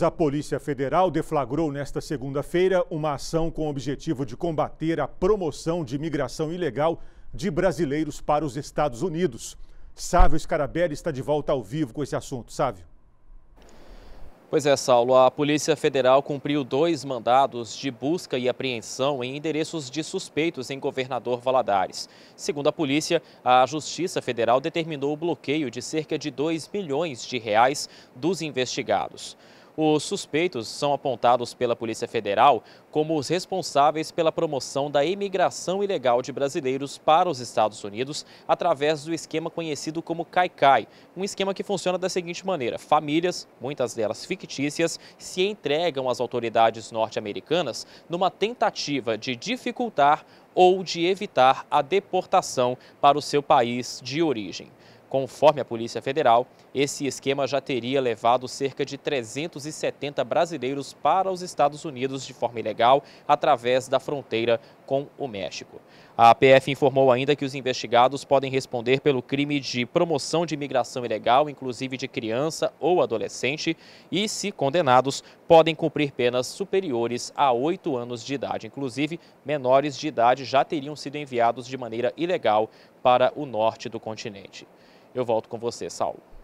A Polícia Federal deflagrou nesta segunda-feira uma ação com o objetivo de combater a promoção de imigração ilegal de brasileiros para os Estados Unidos. Sávio Scarabelli está de volta ao vivo com esse assunto. Sávio. Pois é, Saulo. A Polícia Federal cumpriu dois mandados de busca e apreensão em endereços de suspeitos em Governador Valadares. Segundo a polícia, a Justiça Federal determinou o bloqueio de cerca de 2 milhões de reais dos investigados. Os suspeitos são apontados pela Polícia Federal como os responsáveis pela promoção da imigração ilegal de brasileiros para os Estados Unidos através do esquema conhecido como CAICAI, um esquema que funciona da seguinte maneira: famílias, muitas delas fictícias, se entregam às autoridades norte-americanas numa tentativa de dificultar ou de evitar a deportação para o seu país de origem. Conforme a Polícia Federal, esse esquema já teria levado cerca de 370 brasileiros para os Estados Unidos de forma ilegal, através da fronteira com o México. A APF informou ainda que os investigados podem responder pelo crime de promoção de imigração ilegal, inclusive de criança ou adolescente, e, se condenados, podem cumprir penas superiores a 8 anos de idade. Inclusive, menores de idade já teriam sido enviados de maneira ilegal para o norte do continente. Eu volto com você, Saulo.